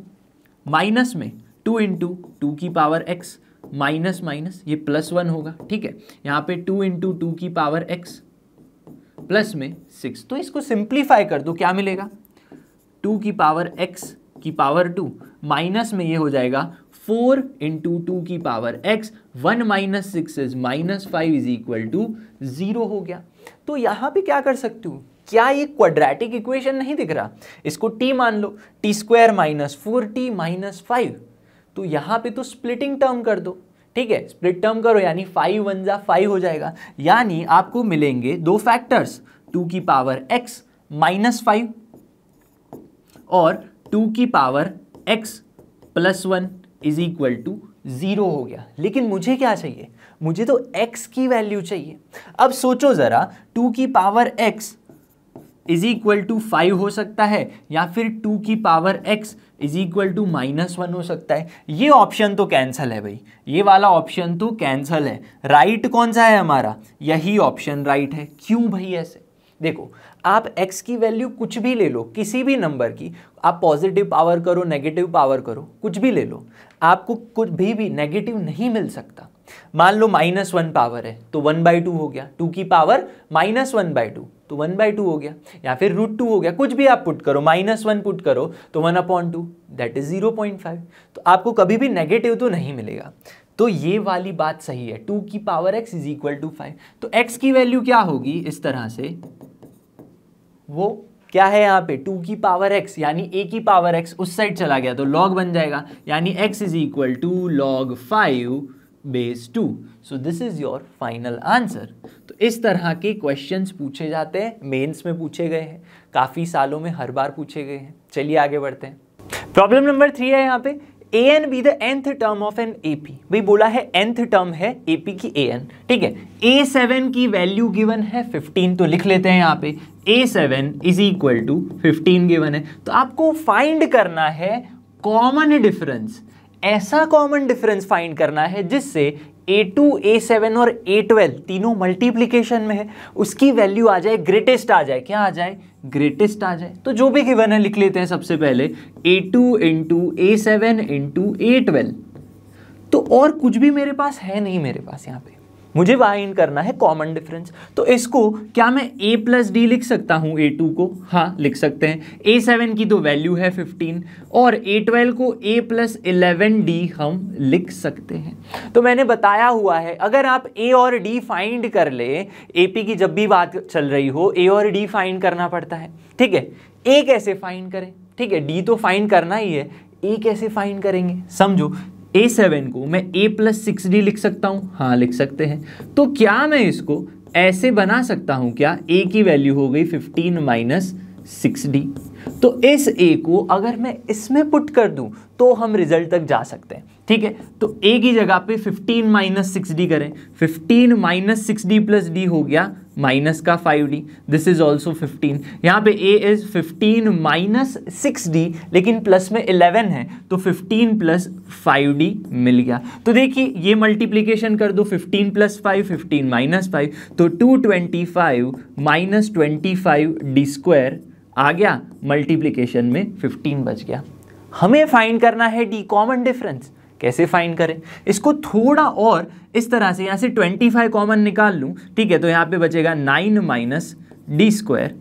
minus में टू इंटू टू की पावर एक्स माइनस माइनस ये प्लस वन होगा ठीक है यहाँ पे टू इंटू टू की पावर एक्स प्लस में सिक्स तो इसको सिंप्लीफाई कर दो क्या मिलेगा टू की पावर एक्स की पावर टू माइनस में ये हो जाएगा फोर इंटू टू की power x one minus six is minus five is equal to zero हो गया तो यहाँ पे क्या कर सकती हूँ क्या ये क्वाड्रेटिक इक्वेशन नहीं दिख रहा इसको टी मान लो t square minus four t minus five तो यहाँ पे तो स्प्लिटिंग टर्म कर दो ठीक है स्प्लिट टर्म करो यानी फाइव वन जा फाइव हो जाएगा यानी आपको मिलेंगे दो फैक्टर्स टू की पावर एक्स माइनस फाइव और टू की power x plus one is equal to zero हो गया लेकिन मुझे क्या चाहिए मुझे तो x की वैल्यू चाहिए अब सोचो ज़रा टू की power x is equal to five हो सकता है या फिर टू की power x is equal to minus one हो सकता है ये ऑप्शन तो कैंसिल है भाई ये वाला ऑप्शन तो कैंसिल है राइट right कौन सा है हमारा यही ऑप्शन राइट right है क्यों भाई ऐसे देखो आप x की वैल्यू कुछ भी ले लो किसी भी नंबर की आप पॉजिटिव पावर करो नेगेटिव पावर करो कुछ भी ले लो आपको कुछ भी भी नेगेटिव नहीं मिल सकता मान लो माइनस वन पावर है तो वन बाई टू हो गया टू की power minus one by two तो वन बाई टू हो गया या फिर रूट टू हो गया कुछ भी आप पुट करो माइनस वन पुट करो तो one upon two that is zero point five तो आपको कभी भी नेगेटिव तो नहीं मिलेगा तो ये वाली बात सही है टू की power x is equal to five तो एक्स की वैल्यू क्या होगी इस तरह से वो क्या है यहाँ पे टू की पावर एक्स यानी ए की पावर एक्स उस साइड चला गया तो लॉग बन जाएगा यानी x is equal to log five base two so this is your final answer तो इस तरह के क्वेश्चंस पूछे जाते हैं मेंस में पूछे गए हैं काफ़ी सालों में हर बार पूछे गए हैं चलिए आगे बढ़ते हैं प्रॉब्लम नंबर थ्री है यहाँ पे a n be the nth term of an A P भाई बोला है एंथ टर्म है ए पी की ए एन ठीक है ए सेवन की वैल्यू गिवन है फिफ्टीन तो लिख लेते हैं यहाँ पे a seven is equal to fifteen given है तो आपको फाइंड करना है कॉमन डिफरेंस ऐसा कॉमन डिफरेंस फाइंड करना है जिससे ए टू ए सेवन और ए ट्वेल्व तीनों मल्टीप्लीकेशन में है उसकी वैल्यू आ जाए ग्रेटेस्ट आ जाए क्या आ जाए ग्रेटेस्ट आ जाए तो जो भी गिवन है लिख लेते हैं सबसे पहले a two into a seven into a twelve तो और कुछ भी मेरे पास है नहीं मेरे पास यहाँ पे मुझे वाइन करना है कॉमन डिफरेंस तो इसको क्या मैं ए प्लस डी लिख सकता हूँ ए टू को हाँ लिख सकते हैं ए सेवन की तो वैल्यू है फिफ्टीन और ए ट्वेल्व को ए प्लस इलेवन डी हम लिख सकते हैं तो मैंने बताया हुआ है अगर आप ए और डी फाइंड कर ले ए पी की जब भी बात चल रही हो ए और डी फाइंड करना पड़ता है ठीक है ए कैसे फाइंड करें ठीक है डी तो फाइंड करना ही है ए कैसे फाइंड करेंगे समझो ए सेवन को मैं ए प्लस सिक्स डी लिख सकता हूँ हाँ लिख सकते हैं तो क्या मैं इसको ऐसे बना सकता हूँ क्या ए की वैल्यू हो गई फिफ्टीन माइनस सिक्स डी तो इस ए को अगर मैं इसमें पुट कर दूँ तो हम रिजल्ट तक जा सकते हैं ठीक है तो ए की जगह पे फिफ्टीन माइनस सिक्स डी करें fifteen minus six d plus d हो गया माइनस का five d this is also fifteen यहाँ पे a is fifteen minus six d लेकिन प्लस में इलेवन है तो फिफ्टीन प्लस फाइव डी मिल गया तो देखिए ये मल्टीप्लीकेशन कर दो fifteen plus five fifteen minus five तो two twenty five minus twenty five d square आ गया मल्टीप्लीकेशन में फिफ्टीन बच गया हमें फाइंड करना है डी कॉमन डिफरेंस कैसे फाइंड करें इसको थोड़ा और इस तरह से यहाँ से 25 कॉमन निकाल लूँ ठीक है तो यहाँ पे बचेगा 9 minus d square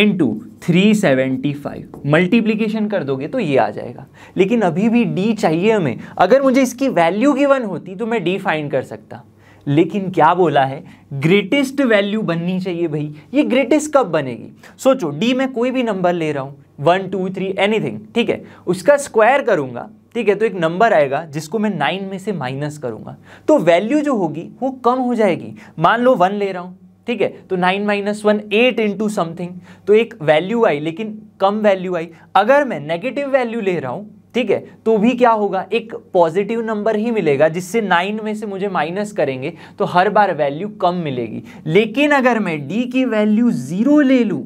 into three seventy five multiplication कर दोगे तो ये आ जाएगा लेकिन अभी भी डी चाहिए हमें अगर मुझे इसकी वैल्यू गिवन होती तो मैं डी फाइंड कर सकता लेकिन क्या बोला है ग्रेटेस्ट वैल्यू बननी चाहिए भाई ये ग्रेटेस्ट कब बनेगी सोचो डी मैं कोई भी नंबर ले रहा हूँ वन टू थ्री एनीथिंग ठीक है उसका स्क्वायर करूँगा ठीक है तो एक नंबर आएगा जिसको मैं नाइन में से माइनस करूंगा तो वैल्यू जो होगी वो कम हो जाएगी मान लो वन ले रहा हूँ ठीक है तो nine minus one eight into something तो एक वैल्यू आई लेकिन कम वैल्यू आई अगर मैं नेगेटिव वैल्यू ले रहा हूँ ठीक है तो भी क्या होगा एक पॉजिटिव नंबर ही मिलेगा जिससे नाइन में से मुझे माइनस करेंगे तो हर बार वैल्यू कम मिलेगी लेकिन अगर मैं डी की वैल्यू ज़ीरो ले लूँ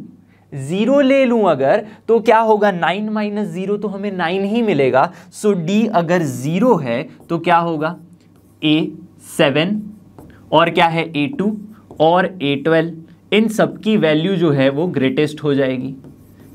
ज़ीरो ले लूं अगर तो क्या होगा नाइन माइनस ज़ीरो तो हमें नाइन ही मिलेगा सो so, डी अगर ज़ीरो है तो क्या होगा ए सेवन और क्या है ए टू और ए ट्वेल्व इन सब की वैल्यू जो है वो ग्रेटेस्ट हो जाएगी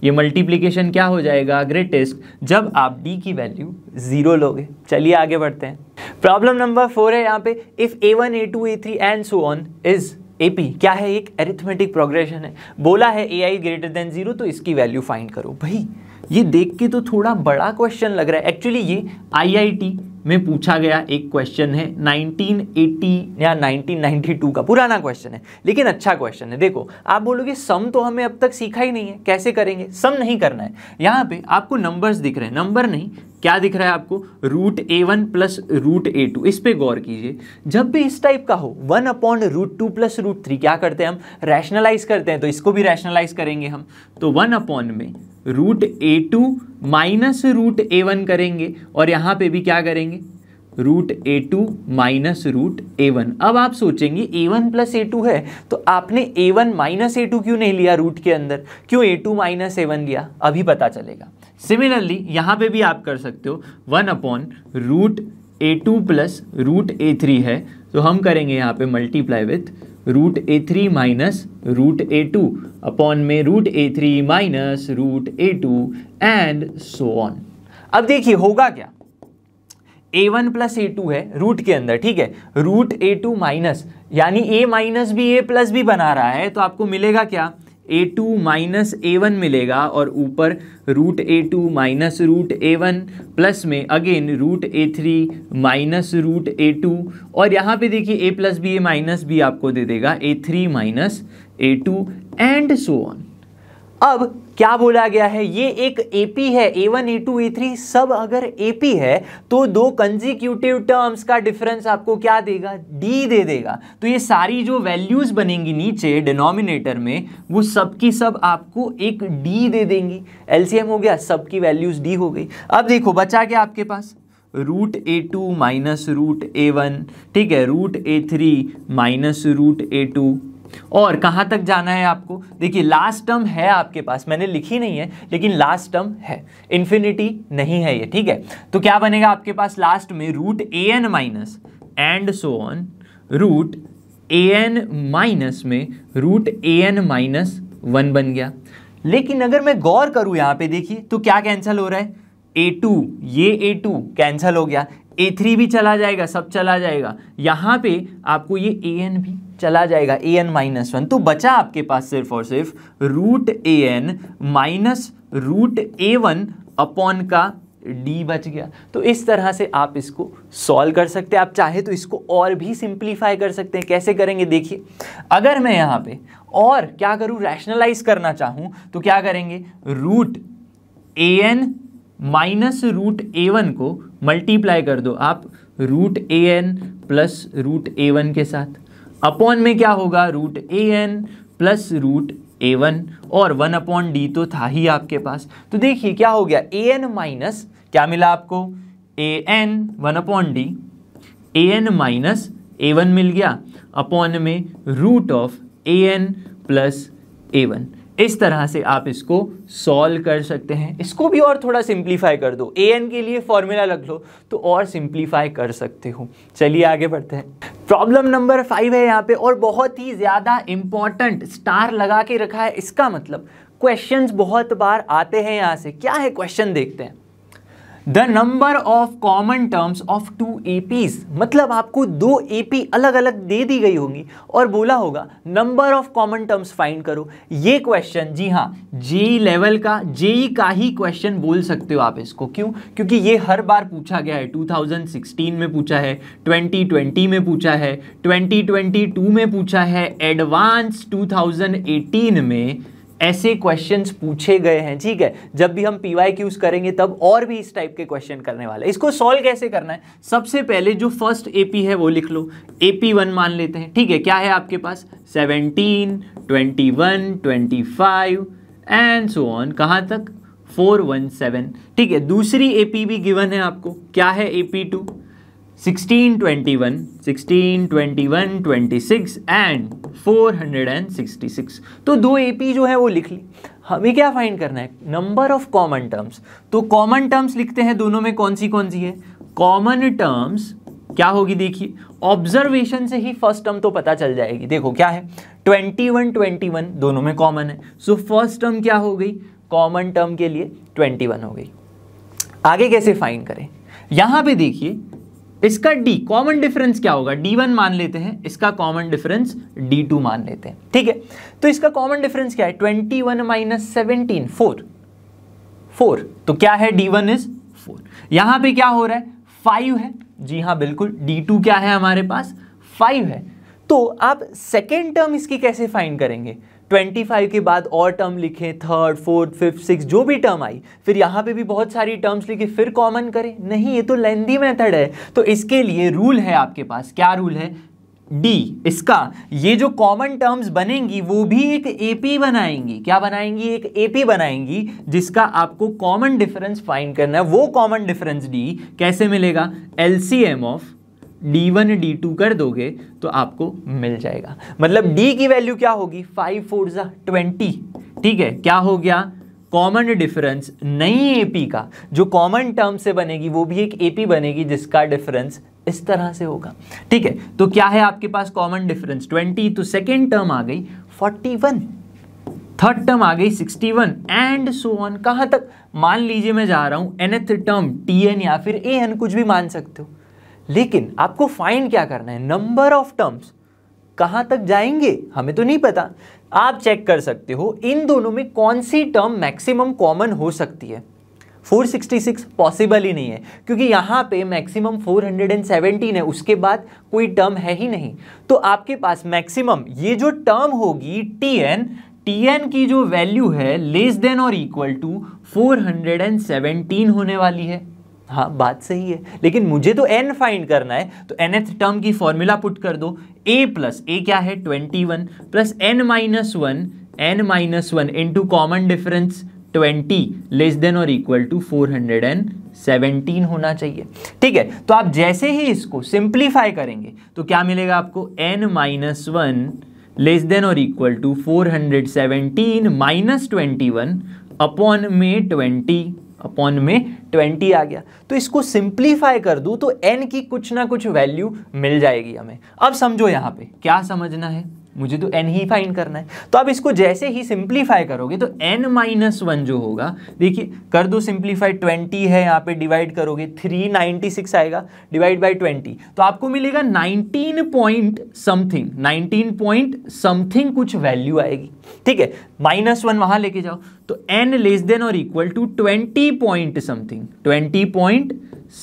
ये मल्टीप्लीकेशन क्या हो जाएगा ग्रेटेस्ट जब आप डी की वैल्यू ज़ीरो लोगे चलिए आगे बढ़ते हैं प्रॉब्लम नंबर फोर है यहाँ पे if a one a two a three and so on is AP क्या है एक एरिथमेटिक प्रोग्रेशन है बोला है a i greater than zero तो इसकी वैल्यू फाइंड करो भाई ये देख के तो थोड़ा बड़ा क्वेश्चन लग रहा है एक्चुअली ये आईआईटी में पूछा गया एक क्वेश्चन है 1980 या 1992 का पुराना क्वेश्चन है लेकिन अच्छा क्वेश्चन है देखो आप बोलोगे सम तो हमें अब तक सीखा ही नहीं है कैसे करेंगे सम नहीं करना है यहाँ पे आपको नंबर्स दिख रहे हैं नंबर नहीं क्या दिख रहा है आपको root a one plus root a two इस पर गौर कीजिए जब भी इस टाइप का हो one upon root two plus root three क्या करते हैं हम रैशनलाइज करते हैं तो इसको भी रैशनलाइज करेंगे हम तो वन अपॉन में root a two minus root a one करेंगे और यहाँ पे भी क्या करेंगे root a two minus root a one अब आप सोचेंगे a one plus a two है तो आपने a one minus a two क्यों नहीं लिया रूट के अंदर क्यों a two minus a one लिया अभी पता चलेगा सिमिलरली यहाँ पे भी आप कर सकते हो one upon root a two plus root a three है तो हम करेंगे यहाँ पे multiply with root a three minus root a two upon में root a three minus root a two and so on अब देखिए होगा क्या a one plus a two है रूट के अंदर ठीक है रूट ए टू माइनस यानी ए माइनस भी ए प्लस भी बना रहा है तो आपको मिलेगा क्या a two minus a one मिलेगा और ऊपर root a two minus root a one plus में again root a three minus root a two और यहाँ पे देखिए a plus b a minus b आपको दे देगा a three minus a two and so on अब क्या बोला गया है ये एक एपी है a one a two a three सब अगर एपी है तो दो कंजिक्यूटिव टर्म्स का डिफरेंस आपको क्या देगा डी दे देगा तो ये सारी जो वैल्यूज बनेंगी नीचे डिनोमिनेटर में वो सब की सब आपको एक डी दे देंगी एलसीएम हो गया सब की वैल्यूज डी हो गई अब देखो बचा क्या आपके पास root a two minus root a one ठीक है root a three minus root a two और कहाँ तक जाना है आपको देखिए लास्ट टर्म है आपके पास मैंने लिखी नहीं है लेकिन लास्ट टर्म है इन्फिनिटी नहीं है ये ठीक है तो क्या बनेगा आपके पास लास्ट में root a n minus and so on root a n minus में root a n minus one बन गया लेकिन अगर मैं गौर करूँ यहाँ पे देखिए तो क्या कैंसिल हो रहा है ए टू ये ए टू कैंसिल हो गया ए थ्री भी चला जाएगा सब चला जाएगा यहाँ पे आपको ये ए एन भी चला जाएगा ए एन माइनस वन तो बचा आपके पास सिर्फ और सिर्फ root a n minus root a one upon का डी बच गया तो इस तरह से आप इसको सॉल्व कर सकते हैं आप चाहे तो इसको और भी सिंप्लीफाई कर सकते हैं कैसे करेंगे देखिए अगर मैं यहाँ पे और क्या करूँ रैशनलाइज करना चाहूँ तो क्या करेंगे root a n minus root a one को मल्टीप्लाई कर दो आप root a n plus root a one के साथ अपॉन में क्या होगा root a n plus root a one और वन अपॉन डी तो था ही आपके पास तो देखिए क्या हो गया ए एन माइनस क्या मिला आपको a n one upon d a n minus a one मिल गया अपॉन में root of a n plus a one इस तरह से आप इसको सॉल्व कर सकते हैं इसको भी और थोड़ा सिंप्लीफाई कर दो ए एन के लिए फॉर्मूला लग लो तो और सिंप्लीफाई कर सकते हो चलिए आगे बढ़ते हैं प्रॉब्लम नंबर फाइव है यहाँ पे और बहुत ही ज़्यादा इंपॉर्टेंट स्टार लगा के रखा है इसका मतलब क्वेश्चंस बहुत बार आते हैं यहाँ से क्या है क्वेश्चन देखते हैं the number of common terms of two A मतलब आपको दो ए पी अलग अलग दे दी गई होंगी और बोला होगा number of common terms find करो ये क्वेश्चन जी हाँ जेई लेवल का जेई e का ही क्वेश्चन बोल सकते हो आप इसको क्यों क्योंकि ये हर बार पूछा गया है 2016 में पूछा है 2020 में पूछा है 2022 में पूछा है एडवांस 2018 में ऐसे क्वेश्चंस पूछे गए हैं ठीक है जब भी हम पी वाई क्यूज करेंगे तब और भी इस टाइप के क्वेश्चन करने वाले इसको सॉल्व कैसे करना है सबसे पहले जो फर्स्ट एपी है वो लिख लो एपी वन मान लेते हैं ठीक है क्या है आपके पास seventeen twenty one twenty five and so on कहाँ तक फोर वन सेवन ठीक है दूसरी एपी भी गिवन है आपको क्या है AP two sixteen twenty one twenty six and 466 तो दो एपी जो है वो लिख ली हमें क्या फाइंड करना है नंबर ऑफ कॉमन टर्म्स तो कॉमन टर्म्स लिखते हैं दोनों में कौन सी कौन सी है कॉमन टर्म्स क्या होगी देखिए ऑब्जर्वेशन से ही फर्स्ट टर्म तो पता चल जाएगी देखो क्या है 21 21 दोनों में कॉमन है सो फर्स्ट टर्म क्या हो गई कॉमन टर्म के लिए 21 हो गई आगे कैसे फाइंड करें यहाँ पे देखिए इसका डी कॉमन डिफरेंस क्या होगा डी वन मान लेते हैं इसका कॉमन डिफरेंस डी टू मान लेते हैं ठीक है तो इसका कॉमन डिफरेंस क्या है twenty one minus seventeen four four तो क्या है डी वन इज फोर यहां पे क्या हो रहा है फाइव है जी हाँ बिल्कुल डी टू क्या है हमारे पास फाइव है तो आप सेकेंड टर्म इसकी कैसे फाइंड करेंगे 25 के बाद और टर्म लिखें थर्ड फोर्थ फिफ्थ सिक्स जो भी टर्म आई फिर यहाँ पे भी बहुत सारी टर्म्स लिखे फिर कॉमन करें नहीं ये तो लेंदी मेथड है तो इसके लिए रूल है आपके पास क्या रूल है डी इसका ये जो कॉमन टर्म्स बनेंगी वो भी एक एपी बनाएंगी क्या बनाएंगी एक एपी बनाएंगी जिसका आपको कॉमन डिफरेंस फाइंड करना है वो कॉमन डिफरेंस डी कैसे मिलेगा LCM of d one d two कर दोगे तो आपको मिल जाएगा मतलब डी की वैल्यू क्या होगी फाइव फोर ज़ा ट्वेंटी ठीक है क्या हो गया कॉमन डिफरेंस नई एपी का जो कॉमन टर्म से बनेगी वो भी एक एपी बनेगी जिसका डिफरेंस इस तरह से होगा ठीक है तो क्या है आपके पास कॉमन डिफरेंस ट्वेंटी तो सेकेंड टर्म आ गई वन थर्ड टर्म आ गई 61 एंड सो ऑन कहाँ तक मान लीजिए मैं जा रहा हूँ एनथ टर्म टी एन या फिर ए एन कुछ भी मान सकते हो लेकिन आपको फाइंड क्या करना है नंबर ऑफ टर्म्स कहाँ तक जाएंगे हमें तो नहीं पता आप चेक कर सकते हो इन दोनों में कौन सी टर्म मैक्सिमम कॉमन हो सकती है 466 पॉसिबल ही नहीं है क्योंकि यहाँ पे मैक्सिमम 417 है उसके बाद कोई टर्म है ही नहीं तो आपके पास मैक्सिमम ये जो टर्म होगी टी एन टी एन की जो वैल्यू है लेस देन और इक्वल टू 417 होने वाली है हाँ बात सही है लेकिन मुझे तो एन फाइंड करना है तो एन एथ टर्म की फॉर्मूला पुट कर दो ए प्लस ए क्या है twenty one plus n minus one n minus one into common difference twenty less than और equal to four hundred and seventeen होना चाहिए ठीक है तो आप जैसे ही इसको सिंप्लीफाई करेंगे तो क्या मिलेगा आपको n minus one less than और equal to four hundred seventeen minus twenty one upon में ट्वेंटी अपॉन में ट्वेंटी आ गया तो इसको सिंप्लीफाई कर दूं तो एन की कुछ ना कुछ वैल्यू मिल जाएगी हमें अब समझो यहाँ पे क्या समझना है मुझे तो एन ही फाइंड करना है तो आप इसको जैसे ही सिंप्लीफाई करोगे तो एन माइनस वन जो होगा देखिए कर दो सिंप्लीफाई ट्वेंटी है यहाँ पे डिवाइड करोगे थ्री नाइनटी सिक्स आएगा डिवाइड बाई ट्वेंटी तो आपको मिलेगा nineteen point something nineteen point something कुछ वैल्यू आएगी ठीक है माइनस वन वहाँ लेके जाओ तो एन लेस देन और equal to twenty point something twenty point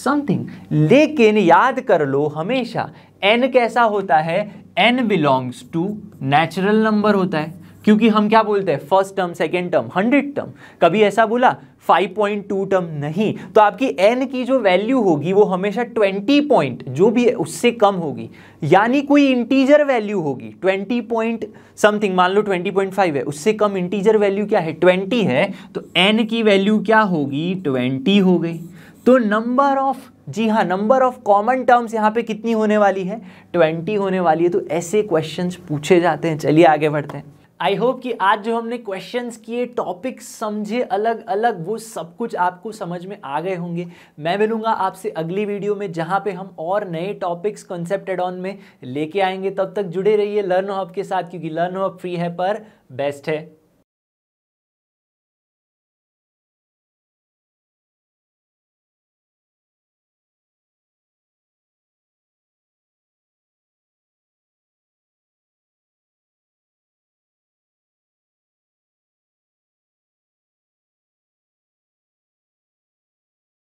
something लेकिन याद कर लो हमेशा एन कैसा होता है n belongs to natural number होता है क्योंकि हम क्या बोलते हैं first term second term hundred term कभी ऐसा बोला 5.2 टर्म नहीं तो आपकी एन की जो वैल्यू होगी वो हमेशा 20 पॉइंट जो भी है उससे कम होगी यानी कोई इंटीजर वैल्यू होगी 20 पॉइंट समथिंग मान लो 20.5 है उससे कम इंटीजर वैल्यू क्या है 20 है तो एन की वैल्यू क्या होगी 20 हो गई तो नंबर ऑफ जी हाँ नंबर ऑफ कॉमन टर्म्स यहाँ पे कितनी होने वाली है ट्वेंटी होने वाली है तो ऐसे क्वेश्चंस पूछे जाते हैं चलिए आगे बढ़ते हैं आई होप कि आज जो हमने क्वेश्चंस किए टॉपिक्स समझे अलग अलग वो सब कुछ आपको समझ में आ गए होंगे मैं मिलूंगा आपसे अगली वीडियो में जहाँ पे हम और नए टॉपिक्स कॉन्सेप्ट एड ऑन में लेके आएंगे तब तक जुड़े रहिए लर्न हब के साथ क्योंकि लर्न हब फ्री है पर बेस्ट है